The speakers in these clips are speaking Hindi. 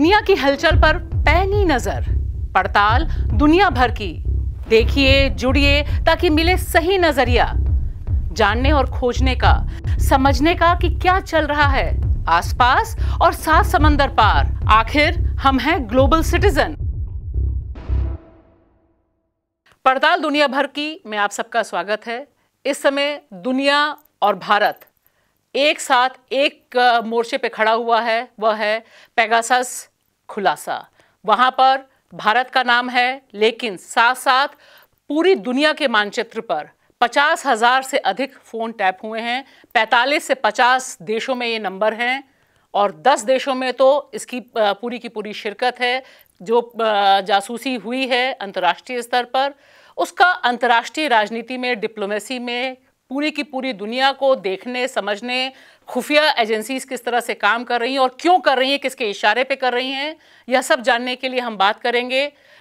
दुनिया की हलचल पर पैनी नजर पड़ताल दुनिया भर की देखिए जुड़िए ताकि मिले सही नजरिया जानने और खोजने का समझने का कि क्या चल रहा है आसपास और सात समंदर पार आखिर हम हैं ग्लोबल सिटीजन पड़ताल दुनिया भर की मैं आप सबका स्वागत है इस समय दुनिया और भारत एक साथ एक मोर्चे पे खड़ा हुआ है वह है पेगासस खुलासा वहाँ पर भारत का नाम है लेकिन साथ साथ पूरी दुनिया के मानचित्र पर पचास हज़ार से अधिक फ़ोन टैप हुए हैं पैंतालीस से पचास देशों में ये नंबर हैं और दस देशों में तो इसकी पूरी की पूरी शिरकत है जो जासूसी हुई है अंतर्राष्ट्रीय स्तर पर उसका अंतर्राष्ट्रीय राजनीति में डिप्लोमेसी में पूरी की पूरी दुनिया को देखने समझने खुफिया एजेंसीज किस तरह से काम कर रही हैं और क्यों कर रही हैं किसके इशारे पे कर रही हैं यह सब जानने के लिए हम बात करेंगे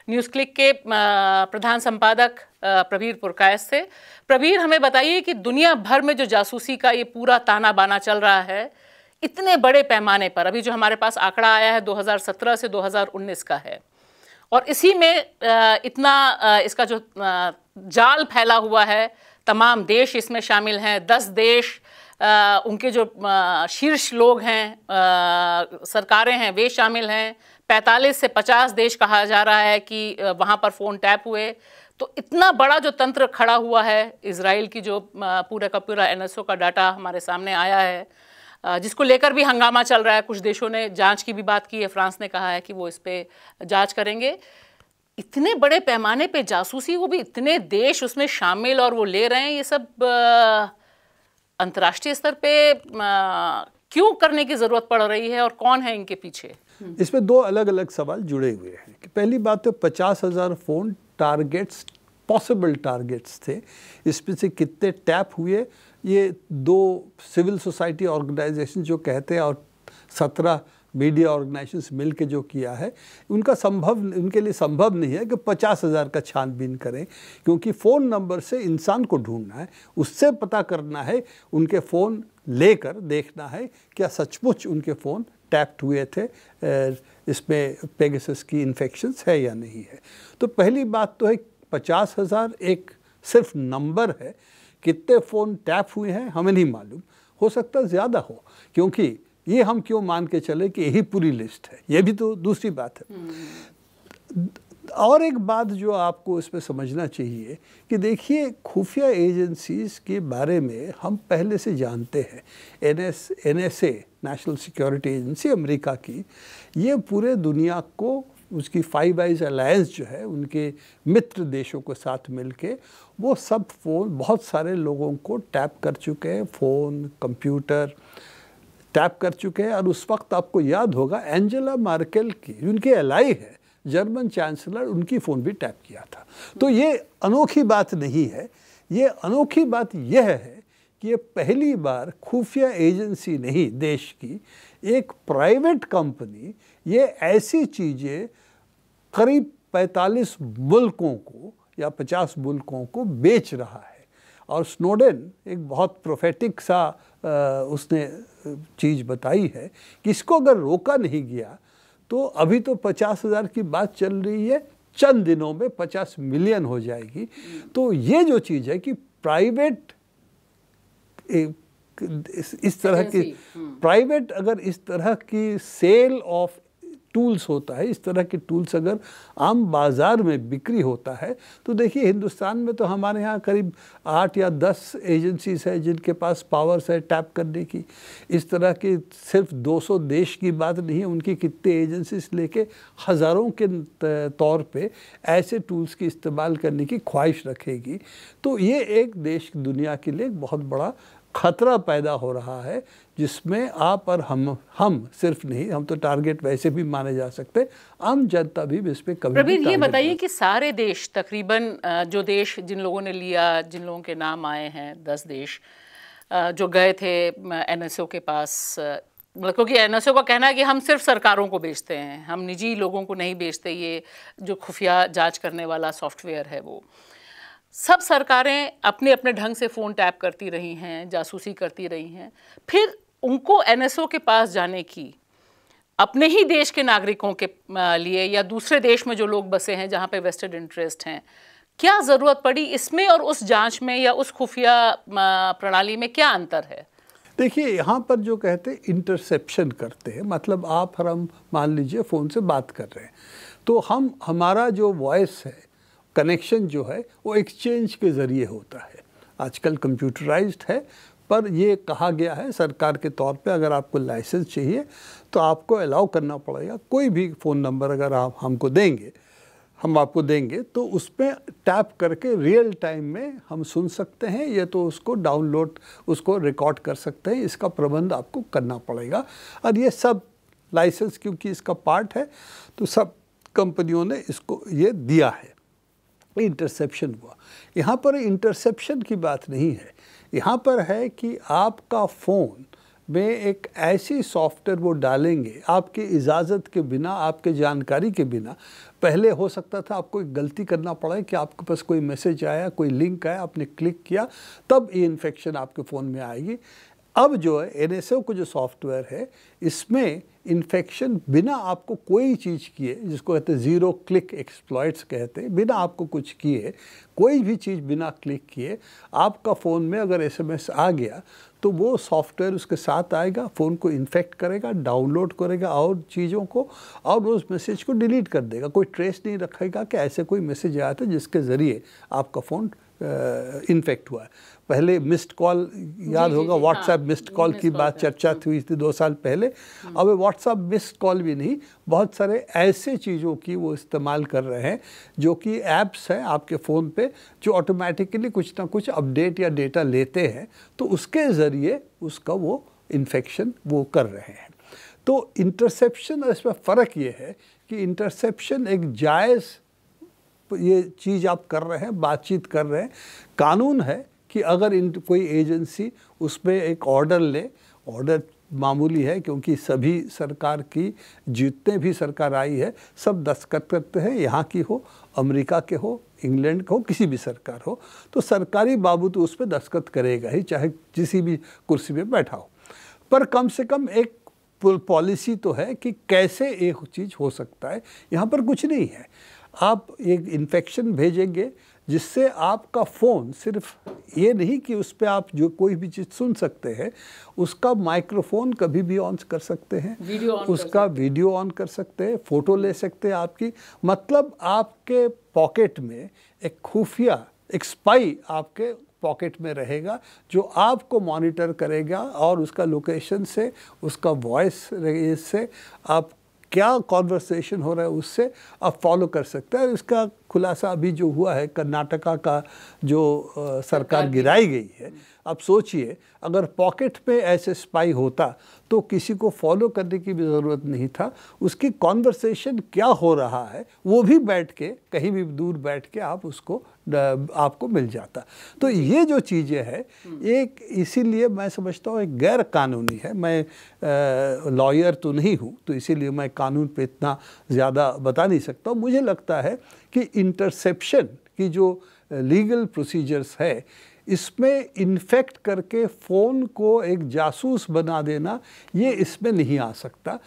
न्यूज़ क्लिक के प्रधान संपादक प्रवीर पुरकायस से प्रवीर हमें बताइए कि दुनिया भर में जो जासूसी का ये पूरा ताना बाना चल रहा है इतने बड़े पैमाने पर अभी जो हमारे पास आंकड़ा आया है 2017 से 2019 का है और इसी में इतना इसका जो जाल फैला हुआ है तमाम देश इसमें शामिल हैं दस देश आ, उनके जो शीर्ष लोग हैं सरकारें हैं वे शामिल हैं 45 से 50 देश कहा जा रहा है कि वहाँ पर फ़ोन टैप हुए तो इतना बड़ा जो तंत्र खड़ा हुआ है इसराइल की जो पूरा का पूरा एन का डाटा हमारे सामने आया है जिसको लेकर भी हंगामा चल रहा है कुछ देशों ने जांच की भी बात की है फ्रांस ने कहा है कि वो इस पर जांच करेंगे इतने बड़े पैमाने पे जासूसी वो भी इतने देश उसमें शामिल और वो ले रहे हैं ये सब अंतर्राष्ट्रीय स्तर पे क्यों करने की ज़रूरत पड़ रही है और कौन है इनके पीछे हम्म। इसमें दो अलग अलग सवाल जुड़े हुए हैं कि पहली बात तो पचास हज़ार फ़ोन टारगेट्स पॉसिबल टारगेट्स थे इसमें से कितने टैप हुए ये दो सिविल सोसाइटी ऑर्गेनाइजेशन जो कहते हैं और सत्रह मीडिया ऑर्गेनाइजेशन मिल के जो किया है उनका संभव उनके लिए संभव नहीं है कि पचास हज़ार का छानबीन करें क्योंकि फ़ोन नंबर से इंसान को ढूंढना है उससे पता करना है उनके फ़ोन लेकर देखना है क्या सचमुच उनके फ़ोन टैप्ट हुए थे इसमें पेगसिस की इन्फेक्शंस है या नहीं है तो पहली बात तो है पचास हज़ार एक सिर्फ नंबर है कितने फ़ोन टैप हुए हैं हमें नहीं मालूम हो सकता ज़्यादा हो क्योंकि ये हम क्यों मान के चले कि यही पूरी लिस्ट है ये भी तो दूसरी बात है हम्म। और एक बात जो आपको इसमें समझना चाहिए कि देखिए खुफिया एजेंसीज के बारे में हम पहले से जानते हैं N N S S A national security agency America की ये पूरे दुनिया को उसकी फाइव आइज अलायंस जो है उनके मित्र देशों के साथ मिलके वो सब फ़ोन बहुत सारे लोगों को टैप कर चुके हैं फ़ोन कंप्यूटर टैप कर चुके हैं और उस वक्त आपको याद होगा एंजेला मार्केल की उनके एलाई है जर्मन चांसलर उनकी फ़ोन भी टैप किया था तो ये अनोखी बात नहीं है ये अनोखी बात यह है कि ये पहली बार खुफिया एजेंसी नहीं देश की एक प्राइवेट कंपनी ये ऐसी चीज़ें करीब 45 मुल्कों को या 50 मुल्कों को बेच रहा है और स्नोडन एक बहुत प्रोफेटिक सा उसने चीज़ बताई है कि इसको अगर रोका नहीं गया तो अभी तो पचास हज़ार की बात चल रही है चंद दिनों में पचास मिलियन हो जाएगी तो ये जो चीज़ है कि प्राइवेट इस तरह की हम्म। प्राइवेट अगर इस तरह की सेल ऑफ टूल्स होता है इस तरह के टूल्स अगर आम बाज़ार में बिक्री होता है तो देखिए हिंदुस्तान में तो हमारे यहाँ करीब आठ या दस एजेंसीज है जिनके पास पावर्स है टैप करने की इस तरह की सिर्फ 200 देश की बात नहीं है उनकी कितने एजेंसीज लेके हज़ारों के तौर पे ऐसे टूल्स की इस्तेमाल करने की ख्वाहिश रखेगी तो ये एक देश दुनिया के लिए बहुत बड़ा खतरा पैदा हो रहा है जिसमें आप और हम हम सिर्फ नहीं हम तो टारगेट वैसे भी माने जा सकते आम जनता भी इस पर कभी भी ये बताइए कि सारे देश तकरीबन जो देश जिन लोगों ने लिया जिन लोगों के नाम आए हैं दस देश जो गए थे एन के पास मतलब क्योंकि एन का कहना है कि हम सिर्फ सरकारों को बेचते हैं हम निजी लोगों को नहीं बेचते ये जो खुफिया जांच करने वाला सॉफ्टवेयर है वो सब सरकारें अपने अपने ढंग से फ़ोन टैप करती रही हैं जासूसी करती रही हैं फिर उनको एन के पास जाने की अपने ही देश के नागरिकों के लिए या दूसरे देश में जो लोग बसे हैं जहाँ पे वेस्टेड इंटरेस्ट हैं क्या ज़रूरत पड़ी इसमें और उस जांच में या उस खुफिया प्रणाली में क्या अंतर है देखिए यहाँ पर जो कहते हैं इंटरसेप्शन करते हैं मतलब आप हम मान लीजिए फ़ोन से बात कर रहे हैं तो हम हमारा जो वॉइस है कनेक्शन जो है वो एक्सचेंज के ज़रिए होता है आजकल कंप्यूटराइज्ड है पर ये कहा गया है सरकार के तौर पे अगर आपको लाइसेंस चाहिए तो आपको अलाउ करना पड़ेगा कोई भी फ़ोन नंबर अगर आप हमको देंगे हम आपको देंगे तो उस पर टैप करके रियल टाइम में हम सुन सकते हैं या तो उसको डाउनलोड उसको रिकॉर्ड कर सकते हैं इसका प्रबंध आपको करना पड़ेगा और ये सब लाइसेंस क्योंकि इसका पार्ट है तो सब कंपनियों ने इसको ये दिया है इंटरसेप्शन हुआ यहाँ पर इंटरसेप्शन की बात नहीं है यहाँ पर है कि आपका फ़ोन में एक ऐसी सॉफ्टवेयर वो डालेंगे आपकी इजाज़त के बिना आपके जानकारी के बिना पहले हो सकता था आपको एक गलती करना पड़ा कि आपके पास कोई मैसेज आया कोई लिंक आया आपने क्लिक किया तब ये इन्फेक्शन आपके फ़ोन में आएगी अब जो है एन एस को जो सॉफ्टवेयर है इसमें इन्फेक्शन बिना आपको कोई चीज़ किए जिसको कहते हैं ज़ीरो क्लिक एक्सप्लॉयट्स कहते हैं बिना आपको कुछ किए कोई भी चीज़ बिना क्लिक किए आपका फ़ोन में अगर एसएमएस आ गया तो वो सॉफ्टवेयर उसके साथ आएगा फ़ोन को इन्फेक्ट करेगा डाउनलोड करेगा और चीज़ों को और उस मैसेज को डिलीट कर देगा कोई ट्रेस नहीं रखेगा कि ऐसे कोई मैसेज आया था जिसके ज़रिए आपका फ़ोन इन्फेक्ट हुआ है पहले मिस्ड कॉल याद होगा व्हाट्सएप मिस्ड कॉल की बात चर्चा हुई थी दो साल पहले हम्म। अब व्हाट्सएप मिस्ड कॉल भी नहीं बहुत सारे ऐसे चीज़ों की वो इस्तेमाल कर रहे हैं जो कि ऐप्स हैं आपके फ़ोन पे जो ऑटोमेटिकली कुछ ना कुछ अपडेट या डेटा लेते हैं तो उसके ज़रिए उसका वो इन्फेक्शन वो कर रहे हैं तो इंटरसेप्शन और इसमें फ़र्क ये है कि इंटरसेप्शन एक जायज़ ये चीज़ आप कर रहे हैं बातचीत कर रहे हैं कानून है कि अगर इन कोई एजेंसी उसमें एक ऑर्डर ले ऑर्डर मामूली है क्योंकि सभी सरकार की जितने भी सरकार आई है सब दस्तखत करते हैं यहाँ की हो अमेरिका के हो इंग्लैंड के हो किसी भी सरकार हो तो सरकारी बाबू तो उस पर दस्तखत करेगा ही चाहे किसी भी कुर्सी में बैठा हो पर कम से कम एक पॉलिसी तो है कि कैसे एक चीज़ हो सकता है यहाँ पर कुछ नहीं है आप एक इन्फेक्शन भेजेंगे जिससे आपका फ़ोन सिर्फ ये नहीं कि उस पर आप जो कोई भी चीज़ सुन सकते हैं उसका माइक्रोफोन कभी भी ऑन कर सकते हैं वीडियो उसका वीडियो ऑन कर सकते हैं फ़ोटो ले सकते हैं आपकी मतलब आपके पॉकेट में एक खुफिया एक स्पाई आपके पॉकेट में रहेगा जो आपको मॉनिटर करेगा और उसका लोकेशन से उसका वॉइस से आप क्या कॉन्वर्सेशन हो रहा है उससे आप फॉलो कर सकते हैं इसका खुलासा अभी जो हुआ है कर्नाटका का जो आ, सरकार गिराई गई है अब सोचिए अगर पॉकेट में ऐसे स्पाई होता तो किसी को फॉलो करने की भी ज़रूरत नहीं था उसकी कॉन्वर्सेशन क्या हो रहा है वो भी बैठ के कहीं भी दूर बैठ के आप उसको आपको मिल जाता तो ये जो चीज़ें हैं हम्म। एक इसीलिए मैं समझता हूँ एक गैर कानूनी है मैं लॉयर तो नहीं हूँ तो इसीलिए मैं कानून पे इतना ज़्यादा बता नहीं सकता मुझे लगता है कि इंटरसेप्शन की जो लीगल uh, प्रोसीजर्स है इसमें इन्फेक्ट करके फ़ोन को एक जासूस बना देना ये इसमें नहीं आ सकता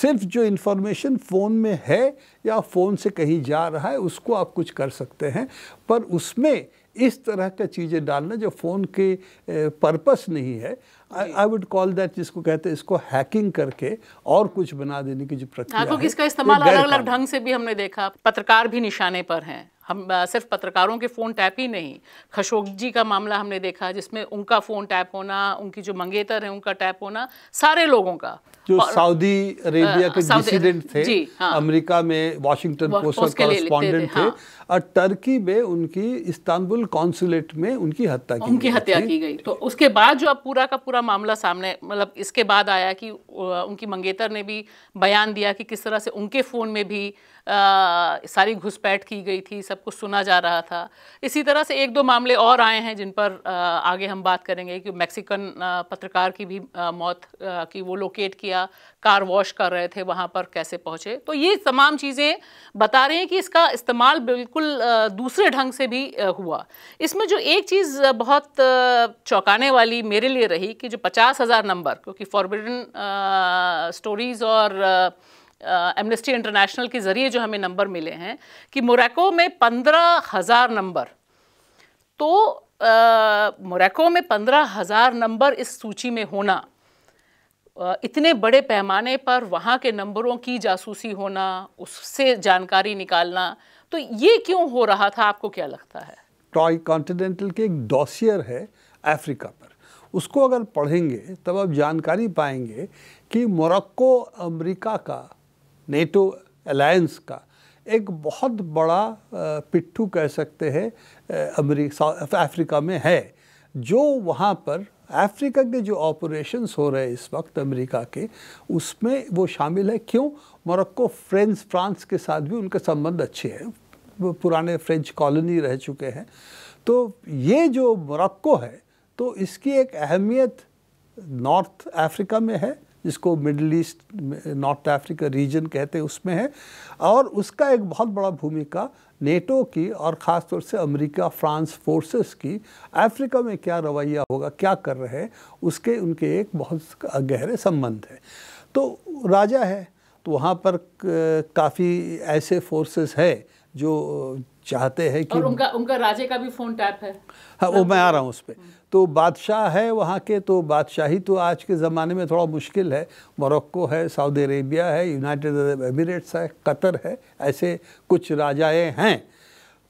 सिर्फ जो इन्फॉर्मेशन फ़ोन में है या फ़ोन से कहीं जा रहा है उसको आप कुछ कर सकते हैं पर उसमें इस तरह का चीज़ें डालना जो फ़ोन के पर्पस नहीं है आई वुड कॉल दैट जिसको कहते हैं इसको हैकिंग करके और कुछ बना देने की जो प्रक्रिया हाँ, है इसका इस्तेमाल अलग अलग ढंग से भी हमने देखा पत्रकार भी निशाने पर हैं हम सिर्फ पत्रकारों के फ़ोन टैप ही नहीं खशोक जी का मामला हमने देखा जिसमें उनका फ़ोन टैप होना उनकी जो मंगेतर है उनका टैप होना सारे लोगों का जो सऊदी अरेबिया के डिसिडेंट थे हाँ, अमेरिका में वाशिंगटन पोस्ट का कॉरेस्पॉन्डेंट थे थे हाँ, और तुर्की में उनकी इस्तांबुल कॉन्सुलेट में उनकी हत्या की उनकी हत्या की गई तो उसके बाद जो अब पूरा का पूरा मामला सामने मतलब इसके बाद आया कि उनकी मंगेतर ने भी बयान दिया कि किस तरह से उनके फ़ोन में भी आ, सारी घुसपैठ की गई थी सब कुछ सुना जा रहा था इसी तरह से एक दो मामले और आए हैं जिन पर आगे हम बात करेंगे कि मैक्सिकन पत्रकार की भी मौत की वो लोकेट किया किया कार वॉश कर रहे थे वहाँ पर कैसे पहुँचे तो ये तमाम चीज़ें बता रहे हैं कि इसका इस्तेमाल बिल्कुल दूसरे ढंग से भी हुआ इसमें जो एक चीज़ बहुत चौंकाने वाली मेरे लिए रही कि जो पचास हज़ार नंबर क्योंकि फॉरबिडन स्टोरीज़ और एमनेस्टी इंटरनेशनल के ज़रिए जो हमें नंबर मिले हैं कि मोरक्को में पंद्रह हज़ार नंबर तो मोरक्को में पंद्रह हज़ार नंबर इस सूची में होना इतने बड़े पैमाने पर वहाँ के नंबरों की जासूसी होना उससे जानकारी निकालना तो ये क्यों हो रहा था आपको क्या लगता है टॉय कॉन्टिनेंटल के एक डॉसियर है अफ्रीका पर उसको अगर पढ़ेंगे तब आप जानकारी पाएंगे कि मोरक्को अमेरिका का नेटो अलायंस का एक बहुत बड़ा पिट्ठू कह सकते हैं अफ्रीका में है जो वहाँ पर अफ्रीका के जो ऑपरेशंस हो रहे हैं इस वक्त अमेरिका के उसमें वो शामिल है क्यों मोरक्को फ्रेंच फ्रांस के साथ भी उनके संबंध अच्छे हैं वो पुराने फ्रेंच कॉलोनी रह चुके हैं तो ये जो मोरक्को है तो इसकी एक अहमियत नॉर्थ अफ्रीका में है जिसको Middle East North Africa region कहते हैं उसमें है और उसका एक बहुत बड़ा भूमिका नेटो की और ख़ासतौर से अमेरिका फ्रांस फोर्सेस की अफ्रीका में क्या रवैया होगा क्या कर रहे हैं उसके उनके एक बहुत गहरे संबंध है तो राजा है तो वहाँ पर काफ़ी ऐसे फोर्सेस है जो चाहते हैं कि और उनका उनका राजे का भी फ़ोन टैप है हाँ वो मैं आ रहा हूँ उस पर हम्म। तो बादशाह है वहाँ के तो बादशाही तो आज के ज़माने में थोड़ा मुश्किल है मोरक्को है सऊदी अरेबिया है यूनाइटेड अरब एमिरेट्स है कतर है ऐसे कुछ राजाएँ हैं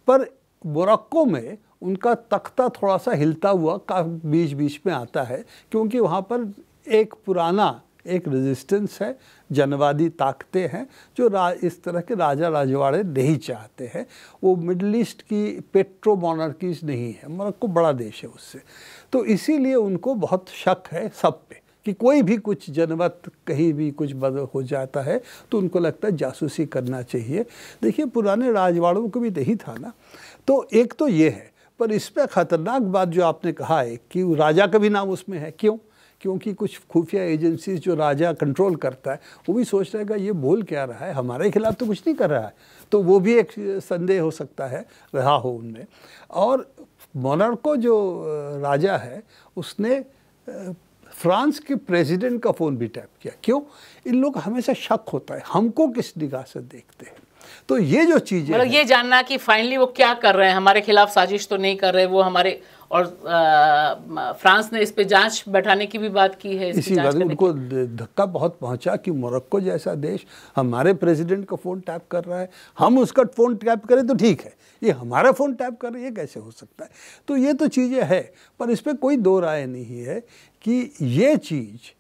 पर मोरक्को में उनका तख्ता थोड़ा सा हिलता हुआ का बीच बीच में आता है क्योंकि वहाँ पर एक पुराना एक रेजिस्टेंस है जनवादी ताकतें हैं जो इस तरह के राजा राजवाड़े नहीं चाहते हैं वो मिडल ईस्ट की पेट्रो मोनार्कीज नहीं है मोरक्को मतलब बड़ा देश है उससे तो इसीलिए उनको बहुत शक है सब पे कि कोई भी कुछ जनवत कहीं भी कुछ बद हो जाता है तो उनको लगता है जासूसी करना चाहिए देखिए पुराने राजवाड़ों को भी नहीं था ना तो एक तो ये है पर इस पर ख़तरनाक बात जो आपने कहा है कि राजा का भी नाम उसमें है क्यों क्योंकि कुछ खुफिया एजेंसीज जो राजा कंट्रोल करता है वो भी सोच रहेगा ये बोल क्या रहा है हमारे खिलाफ तो कुछ नहीं कर रहा है तो वो भी एक संदेह हो सकता है रहा हो उनमें और मोनार्को जो राजा है उसने फ्रांस के प्रेसिडेंट का फ़ोन भी टैप किया क्यों इन लोग हमेशा शक होता है हमको किस निगाह से देखते हैं तो ये जो चीज़ें मतलब ये जानना कि फाइनली वो क्या कर रहे हैं हमारे खिलाफ साजिश तो नहीं कर रहे वो हमारे और आ, फ्रांस ने इस पे जांच बैठाने की भी बात की है इसी बात उनको धक्का बहुत पहुंचा कि मोरक्को जैसा देश हमारे प्रेसिडेंट का फ़ोन टैप कर रहा है हम उसका फ़ोन टैप करें तो ठीक है ये हमारा फ़ोन टैप कर रही है कैसे हो सकता है तो ये तो चीज़ें है पर इस पर कोई दो राय नहीं है कि ये चीज़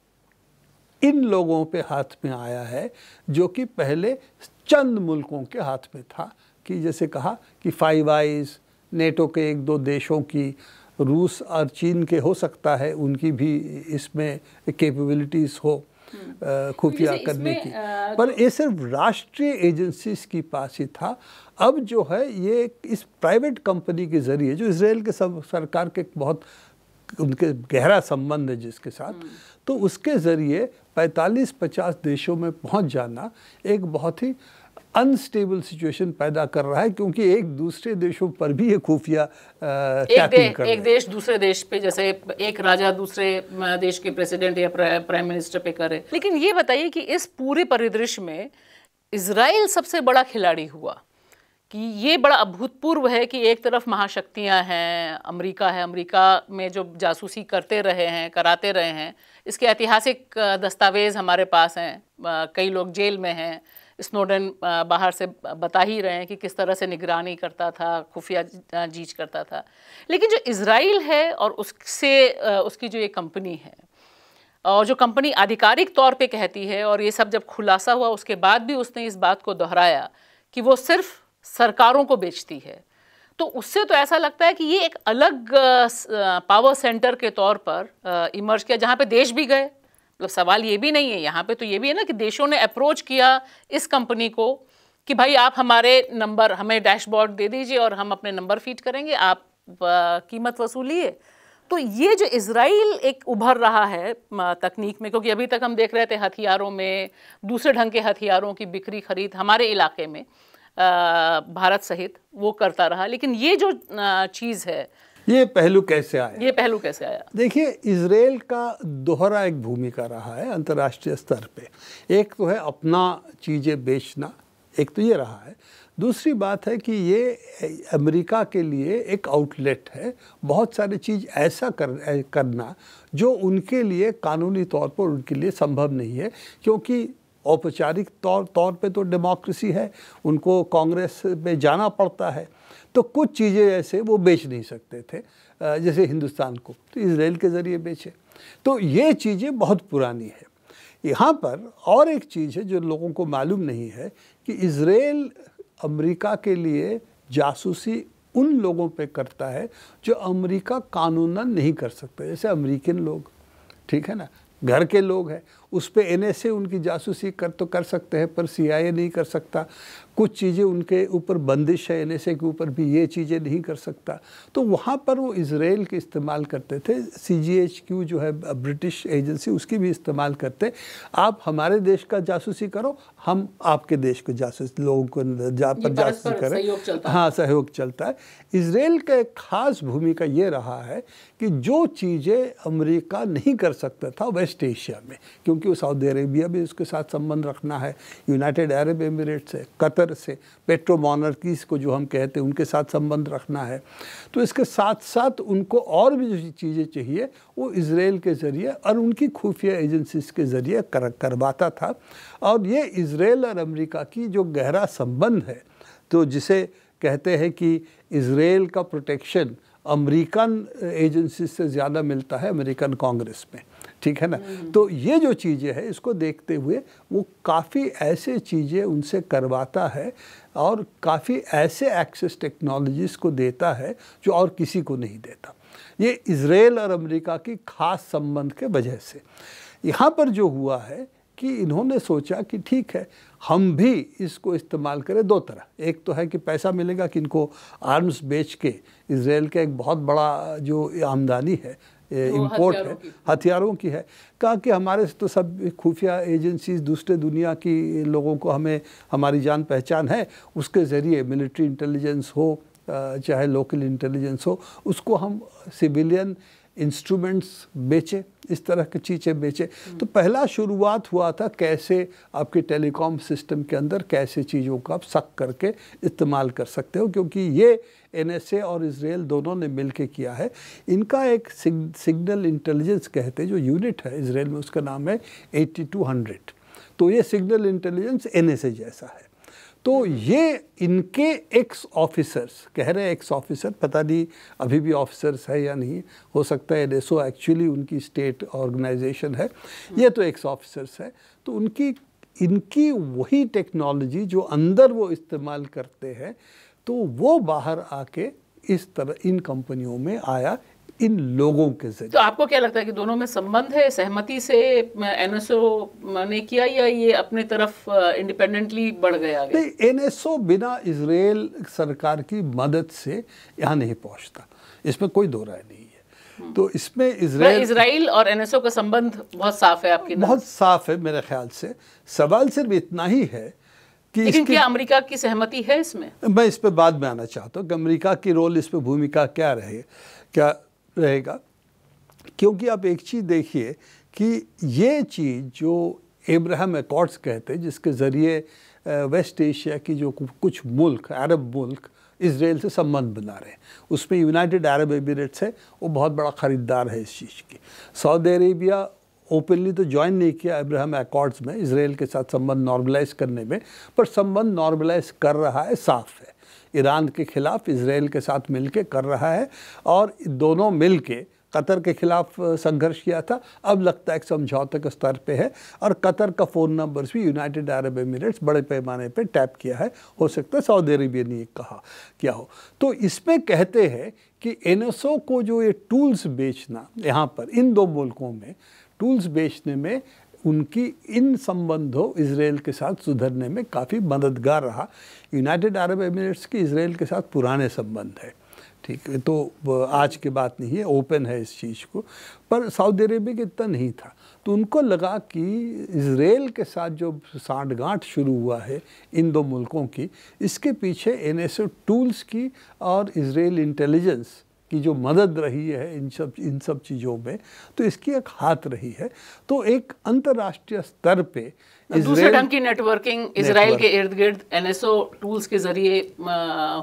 इन लोगों पे हाथ में आया है जो कि पहले चंद मुल्कों के हाथ में था कि जैसे कहा कि फाइव आइज़ नेटो के एक दो देशों की रूस और चीन के हो सकता है उनकी भी इसमें कैपेबिलिटीज़ हो हम्म। खुफिया करने की पर ये सिर्फ राष्ट्रीय एजेंसीज की पास ही था अब जो है ये इस प्राइवेट कंपनी के ज़रिए जो इसराइल के सब सरकार के बहुत उनके गहरा संबंध है जिसके साथ हम्म। तो उसके ज़रिए 45-50 देशों में पहुंच जाना एक बहुत ही अनस्टेबल सिचुएशन पैदा कर रहा है क्योंकि एक दूसरे देशों पर भी ये खुफिया एक, दे, कर एक देश दूसरे देश पे जैसे एक राजा दूसरे देश के प्रेसिडेंट या प्राइम मिनिस्टर पे करे लेकिन ये बताइए कि इस पूरे परिदृश्य में इसराइल सबसे बड़ा खिलाड़ी हुआ कि ये बड़ा अभूतपूर्व है कि एक तरफ महाशक्तियां हैं अमेरिका है अमेरिका में जो जासूसी करते रहे हैं कराते रहे हैं इसके ऐतिहासिक दस्तावेज़ हमारे पास हैं कई लोग जेल में हैं स्नोडन बाहर से बता ही रहे हैं कि किस तरह से निगरानी करता था खुफिया जीच करता था लेकिन जो इसराइल है और उससे उसकी जो ये कंपनी है और जो कंपनी आधिकारिक तौर पे कहती है और ये सब जब खुलासा हुआ उसके बाद भी उसने इस बात को दोहराया कि वो सिर्फ सरकारों को बेचती है तो उससे तो ऐसा लगता है कि ये एक अलग पावर सेंटर के तौर पर इमर्ज किया जहाँ पे देश भी गए मतलब सवाल ये भी नहीं है यहाँ पे तो ये भी है ना कि देशों ने अप्रोच किया इस कंपनी को कि भाई आप हमारे नंबर हमें डैशबोर्ड दे दीजिए और हम अपने नंबर फीड करेंगे आप कीमत वसूलिए तो ये जो इसराइल एक उभर रहा है तकनीक में क्योंकि अभी तक हम देख रहे थे हथियारों में दूसरे ढंग के हथियारों की बिक्री खरीद हमारे इलाके में भारत सहित वो करता रहा लेकिन ये जो चीज़ है ये पहलू कैसे आया ये पहलू कैसे आया देखिए इसराइल का दोहरा एक भूमिका रहा है अंतर्राष्ट्रीय स्तर पे एक तो है अपना चीज़ें बेचना एक तो ये रहा है दूसरी बात है कि ये अमेरिका के लिए एक आउटलेट है बहुत सारी चीज़ ऐसा कर करना जो उनके लिए कानूनी तौर पर उनके लिए संभव नहीं है क्योंकि औपचारिक तौर तौर पे तो डेमोक्रेसी है उनको कांग्रेस में जाना पड़ता है तो कुछ चीज़ें ऐसे वो बेच नहीं सकते थे जैसे हिंदुस्तान को तो इसराइल के ज़रिए बेचे तो ये चीज़ें बहुत पुरानी है यहाँ पर और एक चीज़ है जो लोगों को मालूम नहीं है कि इसराइल अमेरिका के लिए जासूसी उन लोगों पे करता है जो अमेरिका कानूनन नहीं कर सकते जैसे अमेरिकन लोग ठीक है ना घर के लोग हैं उस पर एन उनकी जासूसी कर तो कर सकते हैं पर सी नहीं कर सकता कुछ चीज़ें उनके ऊपर बंदिश है एन के ऊपर भी ये चीज़ें नहीं कर सकता तो वहाँ पर वो इसराइल के इस्तेमाल करते थे सी जो है ब्रिटिश एजेंसी उसकी भी इस्तेमाल करते आप हमारे देश का जासूसी करो हम आपके देश के जासूस लोगों को जा, पर जासूसी करें हाँ सहयोग चलता है इसराइल का एक ख़ास भूमिका ये रहा है कि जो चीज़ें अमरीका नहीं कर सकता था वेस्ट एशिया में क्योंकि क्योंकि सऊदी अरेबिया भी उसके साथ संबंध रखना है यूनाइटेड अरब एमिरेट्स से कतर से पेट्रो मॉनर्कीज़ को जो हम कहते हैं उनके साथ संबंध रखना है तो इसके साथ साथ उनको और भी जो चीज़ें चाहिए वो इसराइल के ज़रिए और उनकी खुफिया एजेंसीज के ज़रिए कर, करवाता था और ये इसराइल और अमरीका की जो गहरा संबंध है तो जिसे कहते हैं कि इसराइल का प्रोटेक्शन अमेरिकन एजेंसी से ज़्यादा मिलता है अमेरिकन कांग्रेस में ठीक है ना तो ये जो चीज़ें हैं इसको देखते हुए वो काफ़ी ऐसे चीज़ें उनसे करवाता है और काफ़ी ऐसे एक्सेस टेक्नोलॉजीज़ को देता है जो और किसी को नहीं देता ये इसराइल और अमेरिका की खास संबंध के वजह से यहाँ पर जो हुआ है कि इन्होंने सोचा कि ठीक है हम भी इसको इस्तेमाल करें दो तरह एक तो है कि पैसा मिलेगा कि इनको आर्म्स बेच के इसराइल का एक बहुत बड़ा जो आमदनी है इम्पोर्ट है हथियारों की है कहा कि हमारे तो सब खुफिया एजेंसीज दूसरे दुनिया की लोगों को हमें हमारी जान पहचान है उसके ज़रिए मिलिट्री इंटेलिजेंस हो चाहे लोकल इंटेलिजेंस हो उसको हम सिविलियन इंस्ट्रूमेंट्स बेचे इस तरह की चीज़ें बेचे तो पहला शुरुआत हुआ था कैसे आपके टेलीकॉम सिस्टम के अंदर कैसे चीज़ों को आप सक करके इस्तेमाल कर सकते हो क्योंकि ये एन और इसराइल दोनों ने मिल के किया है इनका एक सिग्नल इंटेलिजेंस कहते हैं जो यूनिट है इसराइल में उसका नाम है एट्टी तो ये सिग्नल इंटेलिजेंस एन जैसा है तो ये इनके एक्स ऑफिसर्स कह रहे हैं एक्स ऑफिसर पता नहीं अभी भी ऑफिसर्स है या नहीं हो सकता है एनएसओ एक्चुअली उनकी स्टेट ऑर्गेनाइजेशन है ये तो एक्स ऑफिसर्स है तो उनकी इनकी वही टेक्नोलॉजी जो अंदर वो इस्तेमाल करते हैं तो वो बाहर आके इस तरह इन कंपनियों में आया इन लोगों के जरिए तो आपको क्या लगता है कि दोनों में संबंध है सहमति से एनएसओ ने किया या ये अपने तरफ इंडिपेंडेंटली बढ़ गया नहीं एनएसओ बिना इसराइल सरकार की मदद से यहाँ नहीं पहुँचता इसमें कोई दो राय नहीं है हम्म। तो इसमें इसराइल इसराइल और एनएसओ का संबंध बहुत साफ है आपकी बहुत साफ है मेरे ख्याल से सवाल सिर्फ इतना ही है कि लेकिन क्या अमेरिका की सहमति है इसमें मैं इस पर बाद में आना चाहता हूँ कि अमेरिका की रोल इस पर भूमिका क्या रहे क्या रहेगा क्योंकि आप एक चीज़ देखिए कि ये चीज़ जो इब्राहम एकॉर्ड्स कहते हैं जिसके ज़रिए वेस्ट एशिया की जो कुछ मुल्क अरब मुल्क इसराइल से संबंध बना रहे हैं उसमें यूनाइटेड अरब एमिरेट्स है वो बहुत बड़ा ख़रीदार है इस चीज़ की सऊदी अरेबिया ओपनली तो ज्वाइन नहीं किया अब्राहम एकॉर्ड्स में इसराइल के साथ संबंध नॉर्मलाइज करने में पर संबंध नॉर्मलाइज कर रहा है साफ है ईरान के खिलाफ इसराइल के साथ मिलके कर रहा है और दोनों मिल के कतर के खिलाफ संघर्ष किया था अब लगता है एक समझौते के स्तर पे है और कतर का फ़ोन नंबर भी यूनाइटेड अरब एमिरेट्स बड़े पैमाने पे टैप किया है हो सकता है सऊदी अरेबिया ने कहा क्या हो तो इसमें कहते हैं कि एन को जो ये टूल्स बेचना यहाँ पर इन दो मुल्कों में टूल्स बेचने में उनकी इन संबंधों इसराइल के साथ सुधरने में काफ़ी मददगार रहा यूनाइटेड अरब एमिरेट्स की इसराइल के साथ पुराने संबंध है ठीक है तो आज की बात नहीं है ओपन है इस चीज़ को पर सऊदी अरेबिया के इतना नहीं था तो उनको लगा कि इसराइल के साथ जो सांठगांठ शुरू हुआ है इन दो मुल्कों की इसके पीछे एन टूल्स की और इसराइल इंटेलिजेंस की जो मदद रही है इन सब इन सब चीज़ों में तो इसकी एक हाथ रही है तो एक अंतर्राष्ट्रीय स्तर पे दूसरे ढंग की नेटवर्किंग इसराइल के इर्द गिर्द एन टूल्स के जरिए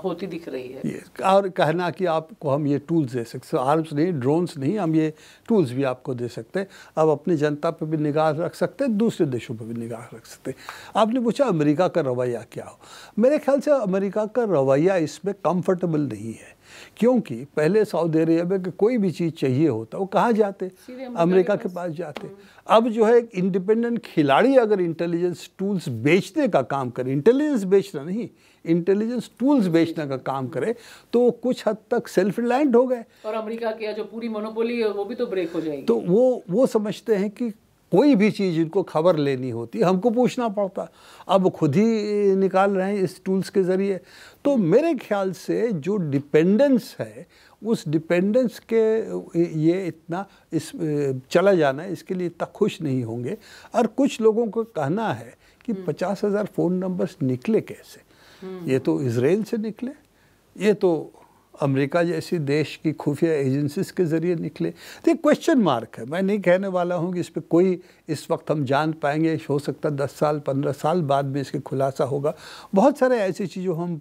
होती दिख रही है ये और कहना कि आपको हम ये टूल्स दे सकते आर्म्स नहीं ड्रोन्स नहीं हम ये टूल्स भी आपको दे सकते हैं अब अपनी जनता पर भी निगाह रख सकते हैं दूसरे देशों पर भी निगाह रख सकते हैं आपने पूछा अमरीका का रवैया क्या हो मेरे ख्याल से अमरीका का रवैया इसमें कम्फर्टेबल नहीं है क्योंकि पहले सऊदी अरेबिया के कोई भी चीज़ चाहिए होता वो कहाँ जाते अमेरिका के पास जाते हाँ। अब जो है एक इंडिपेंडेंट खिलाड़ी अगर इंटेलिजेंस टूल्स बेचने का काम करे इंटेलिजेंस बेचना नहीं इंटेलिजेंस टूल्स बेचने का काम करे तो वो कुछ हद तक सेल्फ रिलायंट हो गए और अमेरिका की जो पूरी मोनोपोली है वो भी तो ब्रेक हो जाएगी तो वो वो समझते हैं कि कोई भी चीज़ इनको खबर लेनी होती हमको पूछना पड़ता अब खुद ही निकाल रहे हैं इस टूल्स के ज़रिए तो मेरे ख्याल से जो डिपेंडेंस है उस डिपेंडेंस के ये इतना इस चला जाना इसके लिए इतना खुश नहीं होंगे और कुछ लोगों को कहना है कि हम्म। पचास हज़ार फ़ोन नंबर्स निकले कैसे हम्म। ये तो इसराइल से निकले ये तो अमेरिका जैसी देश की खुफिया एजेंसीज के ज़रिए निकले तो ये क्वेश्चन मार्क है मैं नहीं कहने वाला हूँ कि इस पर कोई इस वक्त हम जान पाएंगे हो सकता है दस साल पंद्रह साल बाद भी इसका खुलासा होगा बहुत सारे ऐसी चीज़ों हम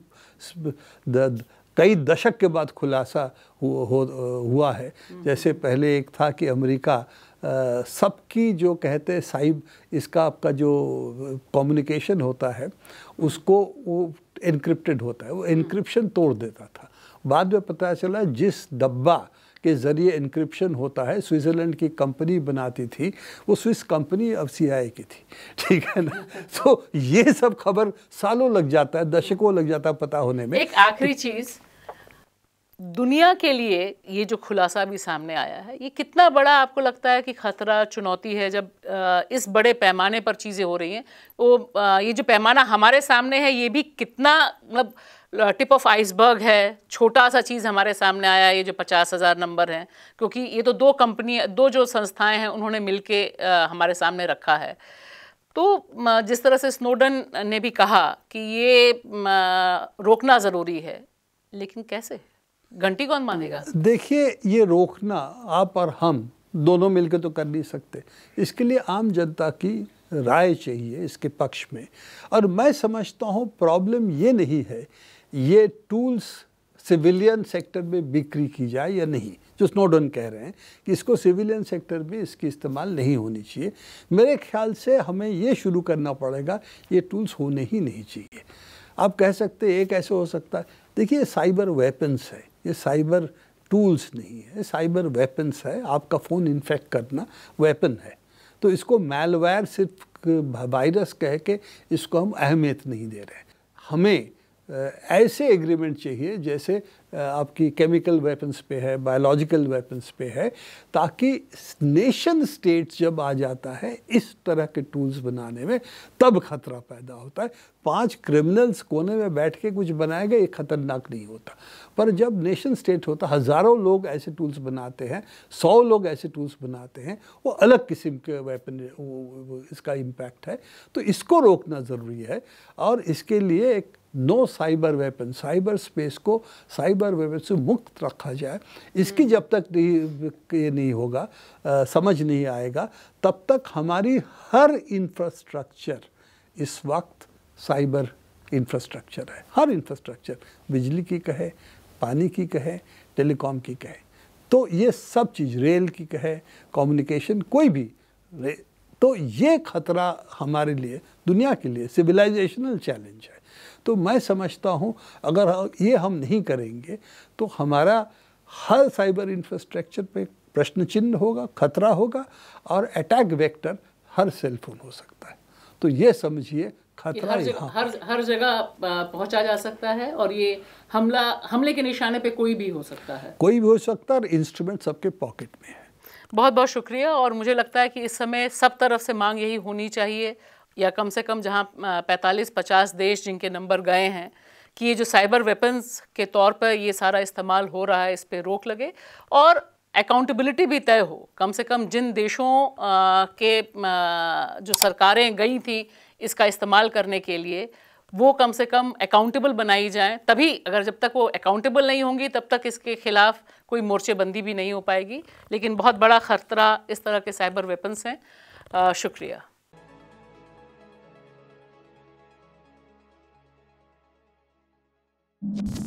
द, कई दशक के बाद खुलासा हुआ, हो, हुआ है जैसे पहले एक था कि अमरीका सबकी जो कहते हैं साइब इसका आपका जो कम्युनिकेशन होता है उसको वो इनक्रिप्टेड होता है वो इनक्रिप्शन तोड़ देता था बाद में पता चला जिस डब्बा के ज़रिए इंक्रिप्शन होता है स्विट्ज़रलैंड की कंपनी बनाती थी वो स्विस कंपनी अब आई की थी ठीक है ना तो ये सब खबर सालों लग जाता है दशकों लग जाता है पता होने में एक आखिरी चीज़ दुनिया के लिए ये जो खुलासा भी सामने आया है ये कितना बड़ा आपको लगता है कि खतरा चुनौती है जब इस बड़े पैमाने पर चीज़ें हो रही हैं वो तो, ये जो पैमाना हमारे सामने है ये भी कितना मतलब टिप ऑफ आइसबर्ग है छोटा सा चीज़ हमारे सामने आया ये जो पचास हज़ार नंबर हैं क्योंकि ये तो दो कंपनी दो जो संस्थाएं हैं उन्होंने मिल हमारे सामने रखा है तो जिस तरह से स्नोडन ने भी कहा कि ये रोकना ज़रूरी है लेकिन कैसे घंटी कौन मानेगा देखिए ये रोकना आप और हम दोनों मिलकर तो कर नहीं सकते इसके लिए आम जनता की राय चाहिए इसके पक्ष में और मैं समझता हूँ प्रॉब्लम ये नहीं है ये टूल्स सिविलियन सेक्टर में बिक्री की जाए या नहीं जो स्नोडन कह रहे हैं कि इसको सिविलियन सेक्टर में इसकी इस्तेमाल नहीं होनी चाहिए मेरे ख्याल से हमें ये शुरू करना पड़ेगा ये टूल्स होने ही नहीं चाहिए आप कह सकते एक ऐसे हो सकता है देखिए साइबर वेपन्स है ये साइबर टूल्स नहीं है साइबर वेपन्स है आपका फ़ोन इन्फेक्ट करना वेपन है तो इसको मेलवेयर सिर्फ वायरस कह के इसको हम अहमियत नहीं दे रहे हमें ऐसे एग्रीमेंट चाहिए जैसे आपकी केमिकल वेपन्स पे है बायोलॉजिकल वेपन्स पे है ताकि नेशन स्टेट जब आ जाता है इस तरह के टूल्स बनाने में तब खतरा पैदा होता है पांच क्रिमिनल्स कोने में बैठ के कुछ बनाएगा ये खतरनाक नहीं होता पर जब नेशन स्टेट होता हज़ारों लोग ऐसे टूल्स बनाते हैं सौ लोग ऐसे टूल्स बनाते हैं वो अलग किस्म के वेपन इसका इम्पैक्ट है तो इसको रोकना ज़रूरी है और इसके लिए एक no cyber weapon cyber space को साइबर वेपन से मुक्त रखा जाए इसकी हम्म। जब तक ये नहीं होगा आ, समझ नहीं आएगा तब तक हमारी हर इंफ्रास्ट्रक्चर इस वक्त साइबर इंफ्रास्ट्रक्चर है हर इंफ्रास्ट्रक्चर बिजली की कहे पानी की कहे टेलीकॉम की कहे तो ये सब चीज़ रेल की कहे कम्युनिकेशन कोई भी तो ये खतरा हमारे लिए दुनिया के लिए सिविलाइजेशनल चैलेंज है तो मैं समझता हूँ अगर ये हम नहीं करेंगे तो हमारा हर साइबर इंफ्रास्ट्रक्चर पे प्रश्न चिन्ह होगा खतरा होगा और अटैक वेक्टर हर सेलफोन हो सकता है तो ये समझिए खतरा हर जगह हर हर जगह पहुंचा जा सकता है और ये हमला हमले के निशाने पे कोई भी हो सकता है कोई भी हो सकता है और इंस्ट्रूमेंट सबके पॉकेट में है बहुत बहुत शुक्रिया और मुझे लगता है कि इस समय सब तरफ से मांग यही होनी चाहिए या कम से कम जहाँ 45-50 देश जिनके नंबर गए हैं कि ये जो साइबर वेपन्स के तौर पर ये सारा इस्तेमाल हो रहा है इस पर रोक लगे और अकाउंटेबिलिटी भी तय हो कम से कम जिन देशों आ, के आ, जो सरकारें गई थी इसका इस्तेमाल करने के लिए वो कम से कम अकाउंटेबल बनाई जाए तभी अगर जब तक वो अकाउंटेबल नहीं होंगी तब तक इसके खिलाफ कोई मोर्चेबंदी भी नहीं हो पाएगी लेकिन बहुत बड़ा खतरा इस तरह के साइबर वेपन्स हैं शुक्रिया you